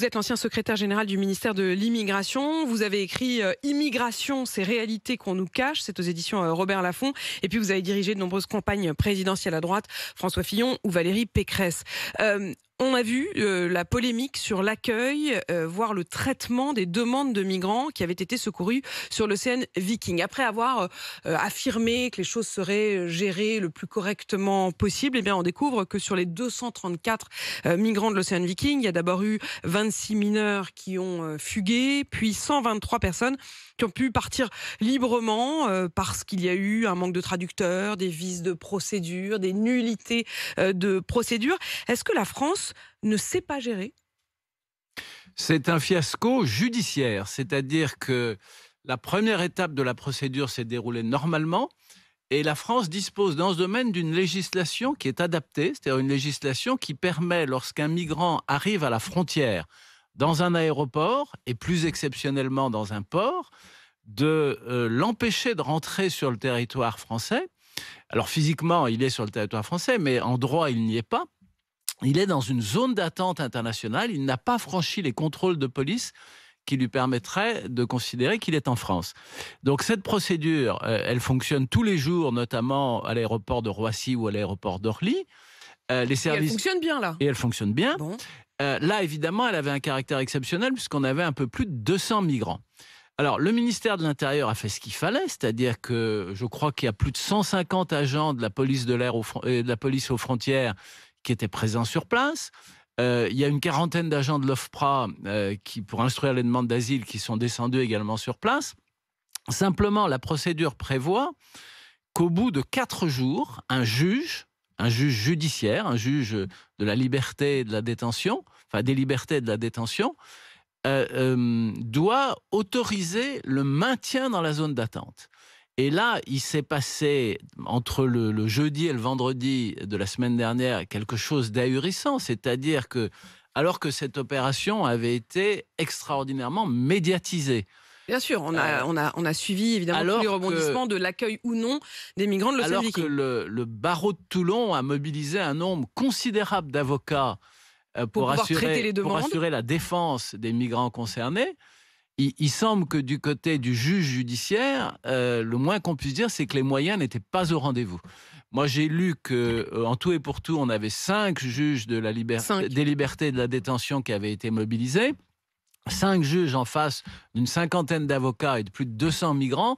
Vous êtes l'ancien secrétaire général du ministère de l'Immigration. Vous avez écrit euh, Immigration, ces réalités qu'on nous cache. C'est aux éditions euh, Robert Laffont. Et puis vous avez dirigé de nombreuses campagnes présidentielles à droite, François Fillon ou Valérie Pécresse. Euh, on a vu euh, la polémique sur l'accueil, euh, voire le traitement des demandes de migrants qui avaient été secourus sur l'océan Viking. Après avoir euh, affirmé que les choses seraient gérées le plus correctement possible, eh bien, on découvre que sur les 234 migrants de l'océan Viking, il y a d'abord eu 26 mineurs qui ont fugué, puis 123 personnes qui ont pu partir librement parce qu'il y a eu un manque de traducteurs, des vices de procédure, des nullités de procédure. Est-ce que la France ne sait pas gérer C'est un fiasco judiciaire, c'est-à-dire que la première étape de la procédure s'est déroulée normalement. Et la France dispose dans ce domaine d'une législation qui est adaptée, c'est-à-dire une législation qui permet, lorsqu'un migrant arrive à la frontière, dans un aéroport et plus exceptionnellement dans un port, de euh, l'empêcher de rentrer sur le territoire français. Alors physiquement, il est sur le territoire français, mais en droit, il n'y est pas il est dans une zone d'attente internationale, il n'a pas franchi les contrôles de police qui lui permettraient de considérer qu'il est en France. Donc cette procédure, euh, elle fonctionne tous les jours, notamment à l'aéroport de Roissy ou à l'aéroport d'Orly. Euh, les services... Et elle fonctionne bien là. Et elle fonctionne bien. Euh, là, évidemment, elle avait un caractère exceptionnel puisqu'on avait un peu plus de 200 migrants. Alors, le ministère de l'Intérieur a fait ce qu'il fallait, c'est-à-dire que je crois qu'il y a plus de 150 agents de la police, de l'air de la police aux frontières qui étaient présents sur place. Euh, il y a une quarantaine d'agents de l'OFPRA euh, qui, pour instruire les demandes d'asile qui sont descendus également sur place. Simplement, la procédure prévoit qu'au bout de quatre jours, un juge, un juge judiciaire, un juge de la liberté et de la détention, enfin des libertés et de la détention, euh, doit autoriser le maintien dans la zone d'attente. Et là, il s'est passé entre le, jeudi et le vendredi de la semaine dernière quelque chose d'ahurissant, c'est-à-dire que alors que cette opération avait été extraordinairement médiatisée, Bien sûr, on a, euh, suivi évidemment tous les rebondissements de l'accueil ou non des migrants de l'océan Alors que le, barreau de Toulon a mobilisé un nombre considérable d'avocats euh, pour, assurer, pour assurer la défense des migrants concernés, il, semble que du côté du juge judiciaire, euh, le moins qu'on puisse dire, c'est que les moyens n'étaient pas au rendez-vous. Moi, j'ai lu que, euh, en tout et pour tout, on avait cinq juges de la liberté, des libertés de la détention qui avaient été mobilisés, cinq juges en face d'une cinquantaine d'avocats et de plus de 200 migrants.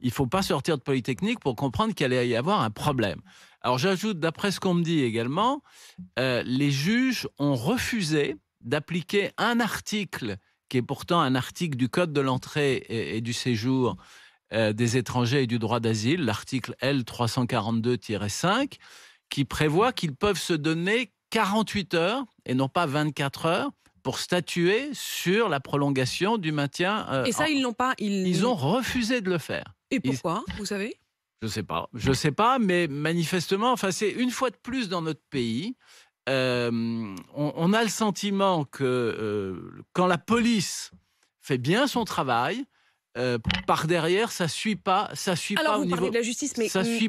Il ne faut pas sortir de Polytechnique pour comprendre qu'il allait y avoir un problème. Alors, j'ajoute, d'après ce qu'on me dit également, euh, les juges ont refusé d'appliquer un article qui est pourtant un article du Code de l'entrée et, du séjour euh, des étrangers et du droit d'asile, l'article L342-5, qui prévoit qu'ils peuvent se donner 48 heures et non pas 24 heures pour statuer sur la prolongation du maintien. Euh, et ça, ils n'ont pas. Ils... ont refusé de le faire. Et pourquoi, vous savez Je ne sais pas. Je sais pas, mais manifestement, enfin, c'est une fois de plus dans notre pays euh, on, a le sentiment que euh, quand la police fait bien son travail, euh, par derrière, ça suit pas, ça suit Alors pas vous parlez de la justice, mais ça suit.